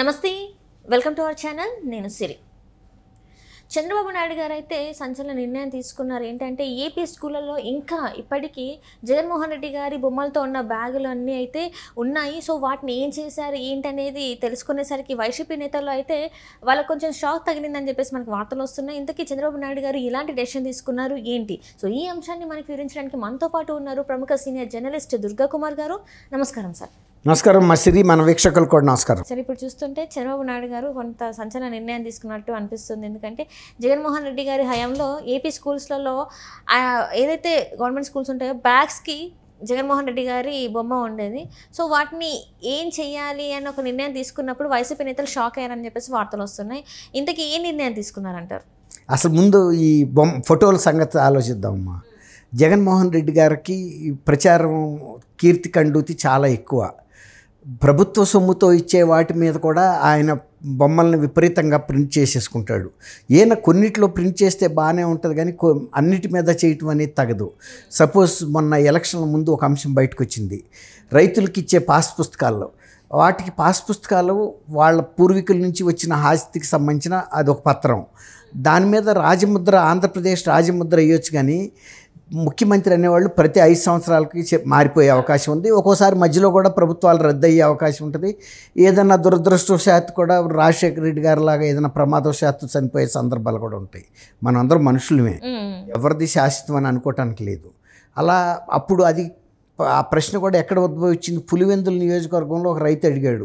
నమస్తే welcome to our channel నేను సిరి చంద్రబాబు నాయుడు గారు అయితే సంచలన నిర్ణయం తీసుకున్నారు ఏంటంటే ఏపీ స్కూళ్ళల్లో ఇంకా ఇప్పటికీ జగన్మోహన్ రెడ్డి గారి బొమ్మలతో ఉన్న బ్యాగులు అన్నీ అయితే ఉన్నాయి సో వాటిని ఏం చేశారు ఏంటనేది తెలుసుకునేసరికి వైసీపీ నేతలు అయితే వాళ్ళకు కొంచెం షాక్ తగిలిందని చెప్పేసి మనకు వార్తలు వస్తున్నాయి ఇంతకీ చంద్రబాబు నాయుడు గారు ఇలాంటి డెసిషన్ తీసుకున్నారు ఏంటి సో ఈ అంశాన్ని మనకి వివరించడానికి మనతో పాటు ఉన్నారు ప్రముఖ సీనియర్ జర్నలిస్ట్ దుర్గా కుమార్ గారు నమస్కారం సార్ నమస్కారం మసిరి మన వీక్షకులు కూడా నమస్కారం సరే ఇప్పుడు చూస్తుంటే చంద్రబాబు నాయుడు గారు కొంత సంచలన నిర్ణయం తీసుకున్నట్టు అనిపిస్తుంది ఎందుకంటే జగన్మోహన్ రెడ్డి గారి హయాంలో ఏపీ స్కూల్స్లలో ఏదైతే గవర్నమెంట్ స్కూల్స్ ఉంటాయో బ్యాగ్స్కి జగన్మోహన్ రెడ్డి గారి బొమ్మ ఉండేది సో వాటిని ఏం చేయాలి అని ఒక నిర్ణయం తీసుకున్నప్పుడు వైసీపీ నేతలు షాక్ అయ్యారని చెప్పేసి వార్తలు వస్తున్నాయి ఇంతకీ ఏ నిర్ణయం తీసుకున్నారంటారు అసలు ముందు ఈ బొమ్మ ఫోటోల సంగతి ఆలోచిద్దామమ్మా జగన్మోహన్ రెడ్డి గారికి ప్రచారం కీర్తి కండూతి చాలా ఎక్కువ ప్రభుత్వ సొమ్ముతో ఇచ్చే వాటి మీద కూడా ఆయన బొమ్మల్ని విపరీతంగా ప్రింట్ చేసేసుకుంటాడు ఈయన కొన్నిట్లో ప్రింట్ చేస్తే బాగానే ఉంటుంది కానీ అన్నిటి మీద చేయటం అనేది తగదు సపోజ్ మొన్న ఎలక్షన్ల ముందు ఒక అంశం బయటకు వచ్చింది రైతులకి ఇచ్చే పాస్ పుస్తకాల్లో వాటికి పాస్ పుస్తకాలు వాళ్ళ పూర్వీకుల నుంచి వచ్చిన ఆస్తికి సంబంధించిన అది ఒక పత్రం దాని మీద రాజముద్ర ఆంధ్రప్రదేశ్ రాజముద్ర అయ్యొచ్చు కానీ ముఖ్యమంత్రి అనేవాళ్ళు ప్రతి ఐదు సంవత్సరాలకి మారిపోయే అవకాశం ఉంది ఒక్కోసారి మధ్యలో కూడా ప్రభుత్వాలు రద్దయ్యే అవకాశం ఉంటుంది ఏదైనా దురదృష్టవశాత్తు కూడా రాజశేఖర రెడ్డి గారి లాగా ఏదైనా ప్రమాదవశాత్తు చనిపోయే సందర్భాలు కూడా ఉంటాయి మనందరం మనుషులమే ఎవరిది శాశ్వతం అని అనుకోవటానికి లేదు అలా అప్పుడు అది ఆ ప్రశ్న కూడా ఎక్కడ ఉద్భవించింది పులివెందుల నియోజకవర్గంలో ఒక రైతు అడిగాడు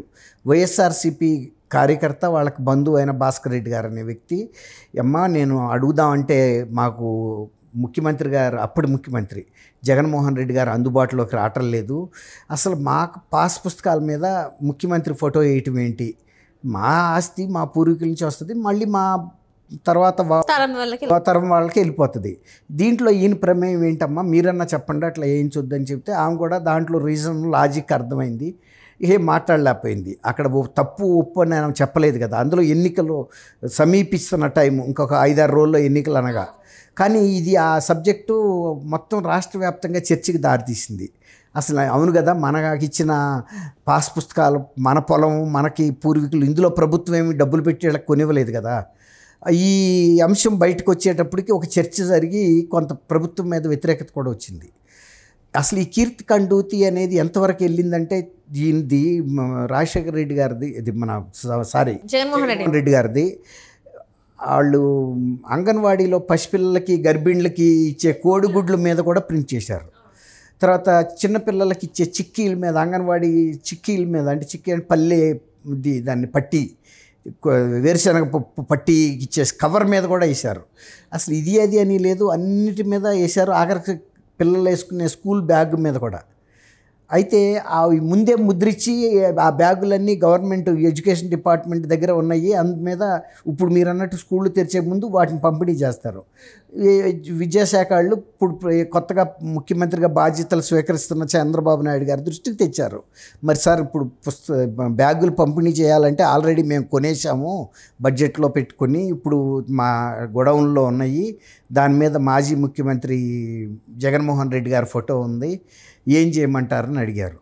వైఎస్ఆర్సీపీ కార్యకర్త వాళ్ళకి బంధువు అయిన భాస్కర్ రెడ్డి గారు అనే వ్యక్తి అమ్మ నేను అడుగుదామంటే మాకు ముఖ్యమంత్రి గారు అప్పటి ముఖ్యమంత్రి జగన్మోహన్ రెడ్డి గారు అందుబాటులోకి రావటం లేదు అసలు మా పాస్ పుస్తకాల మీద ముఖ్యమంత్రి ఫోటో వేయటం ఏంటి మా ఆస్తి మా పూర్వీకుల నుంచి వస్తుంది మళ్ళీ మా తర్వాత తరం వాళ్ళకి వెళ్ళిపోతుంది దీంట్లో ఈయన ప్రమేయం ఏంటమ్మా మీరన్నా చెప్పండి అట్లా ఏం చూద్దని చెప్తే ఆమె కూడా దాంట్లో రీజన్ లాజిక్ అర్థమైంది ఏం మాట్లాడలేకపోయింది అక్కడ తప్పు ఉప్పు అని ఆయన చెప్పలేదు కదా అందులో ఎన్నికలు సమీపిస్తున్న టైం ఇంకొక ఐదారు రోజుల్లో ఎన్నికలు అనగా కానీ ఇది ఆ సబ్జెక్టు మొత్తం రాష్ట్ర వ్యాప్తంగా చర్చకి దారితీసింది అసలు అవును కదా మనకి ఇచ్చిన పాస్ పుస్తకాలు మన పొలం మనకి పూర్వీకులు ఇందులో ప్రభుత్వం ఏమి డబ్బులు పెట్టి కొనివ్వలేదు కదా ఈ అంశం బయటకు వచ్చేటప్పటికి ఒక చర్చ జరిగి కొంత ప్రభుత్వం మీద వ్యతిరేకత కూడా వచ్చింది అసలు ఈ కీర్తి కండూతి అనేది ఎంతవరకు వెళ్ళిందంటే దీనిది రాజశేఖర రెడ్డి గారిది ఇది మన సారీ జగన్మోహన్ రెడ్డి రెడ్డి గారిది వాళ్ళు అంగన్వాడీలో పసిపిల్లలకి గర్భిణులకి ఇచ్చే కోడిగుడ్ల మీద కూడా ప్రింట్ చేశారు తర్వాత చిన్నపిల్లలకి ఇచ్చే చిక్కీల మీద అంగన్వాడీ చిక్కీల మీద అంటే చిక్కీ అంటే పల్లె దాన్ని పట్టి వేరుశనగ పప్పు పట్టి ఇచ్చే కవర్ మీద కూడా వేశారు అసలు ఇది అది అని లేదు అన్నిటి మీద వేశారు ఆఖరికి పిల్లలు వేసుకునే స్కూల్ బ్యాగ్ మీద కూడా అయితే అవి ముందే ముద్రించి ఆ బ్యాగులన్నీ గవర్నమెంట్ ఎడ్యుకేషన్ డిపార్ట్మెంట్ దగ్గర ఉన్నాయి అందు మీద ఇప్పుడు మీరు అన్నట్టు స్కూళ్ళు తెరిచే ముందు వాటిని పంపిణీ చేస్తారు విద్యాశాఖ వాళ్ళు ఇప్పుడు కొత్తగా ముఖ్యమంత్రిగా బాధ్యతలు స్వీకరిస్తున్న చంద్రబాబు నాయుడు గారి దృష్టికి తెచ్చారు మరి సార్ ఇప్పుడు పుస్త బ్యాగులు పంపిణీ చేయాలంటే ఆల్రెడీ మేము కొనేసాము బడ్జెట్లో పెట్టుకొని ఇప్పుడు మా గొడవల్లో ఉన్నాయి దాని మీద మాజీ ముఖ్యమంత్రి జగన్మోహన్ రెడ్డి గారి ఫోటో ఉంది ఏం చేయమంటారని అడిగారు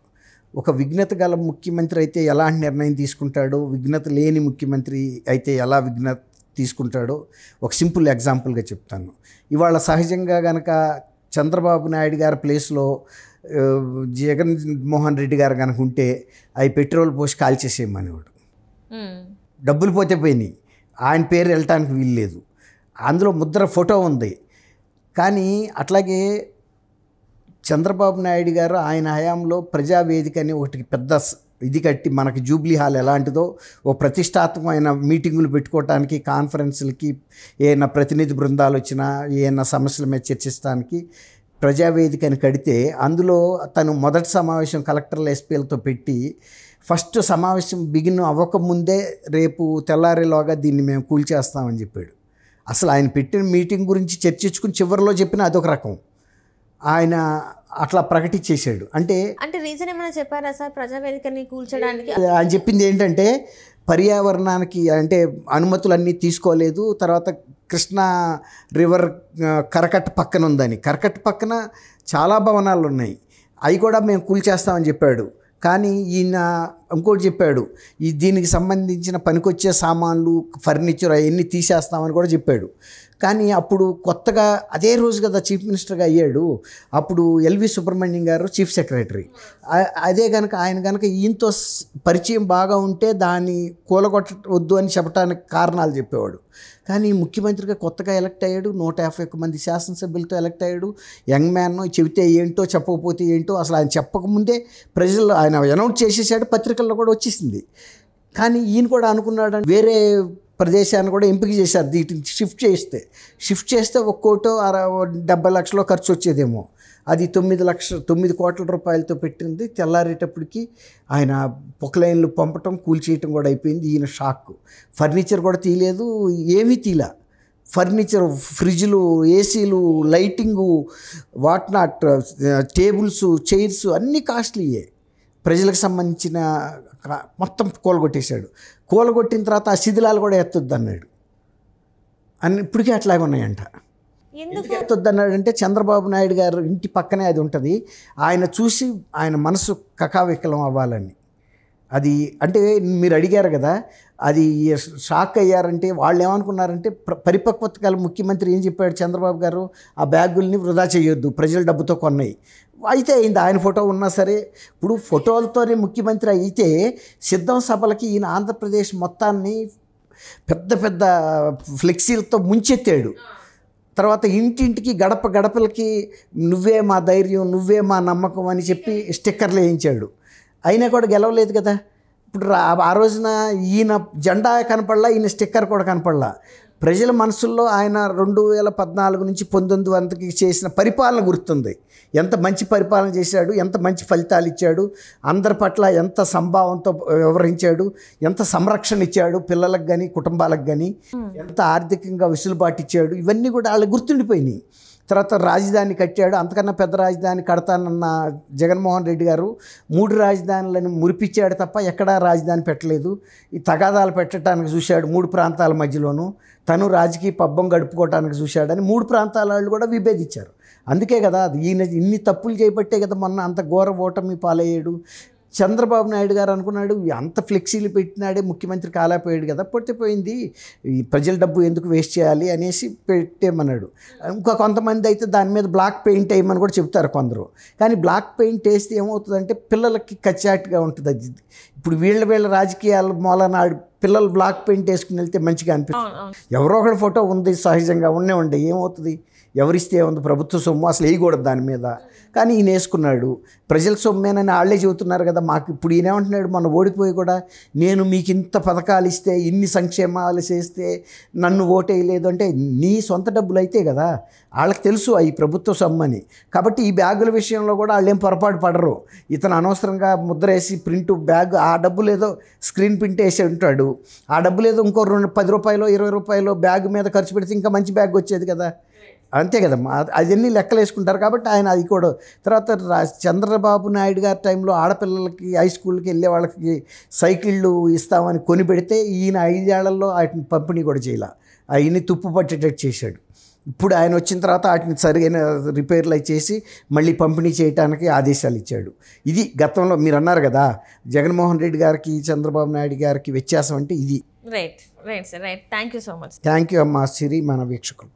ఒక విఘ్నత గల ముఖ్యమంత్రి అయితే ఎలాంటి నిర్ణయం తీసుకుంటాడో విఘ్నత లేని ముఖ్యమంత్రి అయితే ఎలా విఘ్న తీసుకుంటాడో ఒక సింపుల్ ఎగ్జాంపుల్గా చెప్తాను ఇవాళ సహజంగా గనక చంద్రబాబు నాయుడు గారి ప్లేస్లో జగన్ మోహన్ రెడ్డి గారు కనుక ఉంటే అవి పెట్రోల్ పోసి కాల్ చేసేయమనేవాడు డబ్బులు పోతే పోయినాయి ఆయన పేరు వెళ్ళటానికి వీల్లేదు అందులో ముద్ర ఫోటో ఉంది కానీ అట్లాగే చంద్రబాబు నాయుడు గారు ఆయన హయాంలో ప్రజావేదిక అని ఒకటి పెద్ద ఇది కట్టి మనకి జూబ్లీ హాల్ ఎలాంటిదో ఓ ప్రతిష్టాత్మకమైన మీటింగులు పెట్టుకోవడానికి కాన్ఫరెన్స్లకి ఏమైనా ప్రతినిధి బృందాలు వచ్చినా ఏమైనా సమస్యల మీద చర్చిస్తానికి అని కడితే అందులో తను మొదటి సమావేశం కలెక్టర్ల ఎస్పీలతో పెట్టి ఫస్ట్ సమావేశం బిగిన్ అవ్వకముందే రేపు తెల్లారేలోగా దీన్ని మేము కూల్చేస్తామని చెప్పాడు అసలు ఆయన పెట్టిన మీటింగ్ గురించి చర్చించుకుని చివరిలో చెప్పిన అదొక రకం ఆయన అట్లా ప్రకటించేశాడు అంటే అంటే రీజన్ ఏమైనా చెప్పారా సార్ ప్రజావేదికని కూల్చడానికి ఆయన చెప్పింది ఏంటంటే పర్యావరణానికి అంటే అనుమతులన్నీ తీసుకోలేదు తర్వాత కృష్ణా రివర్ కరకట్ పక్కన ఉందని కరకట్ పక్కన చాలా భవనాలు ఉన్నాయి అవి కూడా మేము కూల్చేస్తామని చెప్పాడు కానీ ఈయన ఇంకోటి చెప్పాడు ఈ దీనికి సంబంధించిన పనికొచ్చే సామాన్లు ఫర్నిచర్ అవన్నీ తీసేస్తామని కూడా చెప్పాడు కానీ అప్పుడు కొత్తగా అదే రోజు కదా చీఫ్ మినిస్టర్గా అయ్యాడు అప్పుడు ఎల్వి సుబ్రహ్మణ్యం గారు చీఫ్ సెక్రటరీ అదే కనుక ఆయన కనుక ఈయనతో పరిచయం బాగా ఉంటే దాన్ని కూలగొట్టవద్దు అని చెప్పడానికి కారణాలు చెప్పేవాడు కానీ ముఖ్యమంత్రిగా కొత్తగా ఎలక్ట్ అయ్యాడు నూట యాభై ఒక్క మంది శాసనసభ్యులతో ఎలక్ట్ అయ్యాడు యంగ్ మ్యాన్ చెబితే ఏంటో చెప్పకపోతే ఏంటో అసలు ఆయన చెప్పకముందే ప్రజలు ఆయన అనౌన్స్ చేసేసాడు పత్రిక ఎన్నికల్లో కూడా వచ్చేసింది కానీ ఈయన కూడా అనుకున్నాడు వేరే ప్రదేశాన్ని కూడా ఎంపిక చేశారు వీటిని షిఫ్ట్ చేస్తే షిఫ్ట్ చేస్తే ఒక్కోటో అర డెబ్బై లక్షలో ఖర్చు వచ్చేదేమో అది తొమ్మిది లక్ష తొమ్మిది కోట్ల రూపాయలతో పెట్టింది తెల్లారేటప్పటికి ఆయన పొక్లైన్లు పంపటం చేయటం కూడా అయిపోయింది ఈయన షాక్ ఫర్నిచర్ కూడా తీయలేదు ఏమీ తీలా ఫర్నిచర్ ఫ్రిడ్జ్లు ఏసీలు lighting what not tables chairs అన్నీ కాస్ట్లీయే ప్రజలకు సంబంధించిన మొత్తం కూలగొట్టేశాడు కూలగొట్టిన తర్వాత ఆ శిథిలాలు కూడా ఎత్తొద్దు అన్నాడు అని ఇప్పటికీ అట్లాగే ఉన్నాయంట ఎందుకు ఎత్తొద్దు అన్నాడు అంటే చంద్రబాబు నాయుడు గారు ఇంటి పక్కనే అది ఉంటుంది ఆయన చూసి ఆయన మనసు కకావికలం అవ్వాలని అది అంటే మీరు అడిగారు కదా అది షాక్ అయ్యారంటే వాళ్ళు ఏమనుకున్నారంటే పరిపక్వత గల ముఖ్యమంత్రి ఏం చెప్పాడు చంద్రబాబు గారు ఆ బ్యాగుల్ని వృధా చేయొద్దు ప్రజల డబ్బుతో కొన్నాయి అయితే అయింది ఆయన ఫోటో ఉన్నా సరే ఇప్పుడు ఫోటోలతోనే ముఖ్యమంత్రి అయితే సిద్ధం సభలకి ఈయన ఆంధ్రప్రదేశ్ మొత్తాన్ని పెద్ద పెద్ద ఫ్లెక్సీలతో ముంచెత్తాడు తర్వాత ఇంటింటికి గడప గడపలకి నువ్వే మా ధైర్యం నువ్వే మా నమ్మకం అని చెప్పి స్టిక్కర్లు వేయించాడు అయినా కూడా గెలవలేదు కదా ఇప్పుడు ఆ రోజున ఈయన జెండా కనపడలా ఈయన స్టిక్కర్ కూడా కనపడలా ప్రజల మనసుల్లో ఆయన రెండు వేల పద్నాలుగు నుంచి పంతొమ్మిది వందకి చేసిన పరిపాలన గుర్తుంది ఎంత మంచి పరిపాలన చేశాడు ఎంత మంచి ఫలితాలు ఇచ్చాడు అందరి పట్ల ఎంత సంభావంతో వివరించాడు ఎంత సంరక్షణ ఇచ్చాడు పిల్లలకు కానీ కుటుంబాలకు కానీ ఎంత ఆర్థికంగా వెసులుబాటు ఇచ్చాడు ఇవన్నీ కూడా వాళ్ళు గుర్తుండిపోయినాయి తర్వాత రాజధాని కట్టాడు అంతకన్నా పెద్ద రాజధాని కడతానన్న జగన్మోహన్ రెడ్డి గారు మూడు రాజధానులను మురిపించాడు తప్ప ఎక్కడా రాజధాని పెట్టలేదు ఈ తగాదాలు పెట్టడానికి చూశాడు మూడు ప్రాంతాల మధ్యలోనూ తను రాజకీయ పబ్బం గడుపుకోవడానికి చూశాడని మూడు ప్రాంతాల వాళ్ళు కూడా విభేదించారు అందుకే కదా అది ఈయన ఇన్ని తప్పులు చేయబట్టే కదా మొన్న అంత ఘోర ఓటమి పాలయ్యాడు చంద్రబాబు నాయుడు గారు అనుకున్నాడు అంత ఫ్లెక్సీలు పెట్టినాడే ముఖ్యమంత్రి కాలేపోయాడు కదా పొట్టి పోయింది ఈ ప్రజల డబ్బు ఎందుకు వేస్ట్ చేయాలి అనేసి పెట్టేయమన్నాడు ఇంకా కొంతమంది అయితే దాని మీద బ్లాక్ పెయింట్ వేయమని కూడా చెప్తారు కొందరు కానీ బ్లాక్ పెయింట్ వేస్తే ఏమవుతుందంటే పిల్లలకి కచ్చాటుగా ఉంటుంది అది ఇప్పుడు వీళ్ళ వీళ్ళ రాజకీయాల మూలనాడు పిల్లలు బ్లాక్ పెయింట్ వేసుకుని వెళ్తే మంచిగా అనిపిస్తుంది ఎవరో ఒకటి ఫోటో ఉంది సహజంగా ఉండే ఉండే ఏమవుతుంది ఎవరిస్తే ఉంది ప్రభుత్వ సొమ్ము అసలు వేయకూడదు దాని మీద కానీ ఈయన వేసుకున్నాడు ప్రజల సొమ్మేనని వాళ్ళే చెబుతున్నారు కదా మాకు ఇప్పుడు ఏమంటున్నాడు మనం ఓడిపోయి కూడా నేను మీకు ఇంత పథకాలు ఇస్తే ఇన్ని సంక్షేమాలు చేస్తే నన్ను ఓటేయలేదు అంటే నీ సొంత డబ్బులు అయితే కదా వాళ్ళకి తెలుసు ఈ ప్రభుత్వ సొమ్మని కాబట్టి ఈ బ్యాగుల విషయంలో కూడా వాళ్ళు ఏం పొరపాటు పడరు ఇతను అనవసరంగా ముద్ర వేసి ప్రింట్ బ్యాగ్ ఆ డబ్బులు ఏదో స్క్రీన్ ప్రింట్ వేసి ఉంటాడు ఆ డబ్బులు ఏదో ఇంకో రెండు పది రూపాయలు ఇరవై రూపాయలు బ్యాగ్ మీద ఖర్చు పెడితే ఇంకా మంచి బ్యాగ్ వచ్చేది కదా అంతే కదమ్మా అదన్నీ లెక్కలు వేసుకుంటారు కాబట్టి ఆయన అది కూడా తర్వాత చంద్రబాబు నాయుడు గారి టైంలో ఆడపిల్లలకి హై స్కూల్కి వెళ్ళే వాళ్ళకి సైకిళ్ళు ఇస్తామని కొని పెడితే ఈయన ఐదేళ్లలో వాటిని పంపిణీ కూడా చేయాల ఆయన్ని తుప్పు పట్టేటట్టు చేశాడు ఇప్పుడు ఆయన వచ్చిన తర్వాత వాటిని సరిగైన రిపేర్లు చేసి మళ్ళీ పంపిణీ చేయడానికి ఆదేశాలు ఇచ్చాడు ఇది గతంలో మీరు అన్నారు కదా జగన్మోహన్ రెడ్డి గారికి చంద్రబాబు నాయుడు గారికి వ్యత్యాసం అంటే ఇది right right sir right thank you so much thank you అమ్మా సిరి మన వీక్షకులు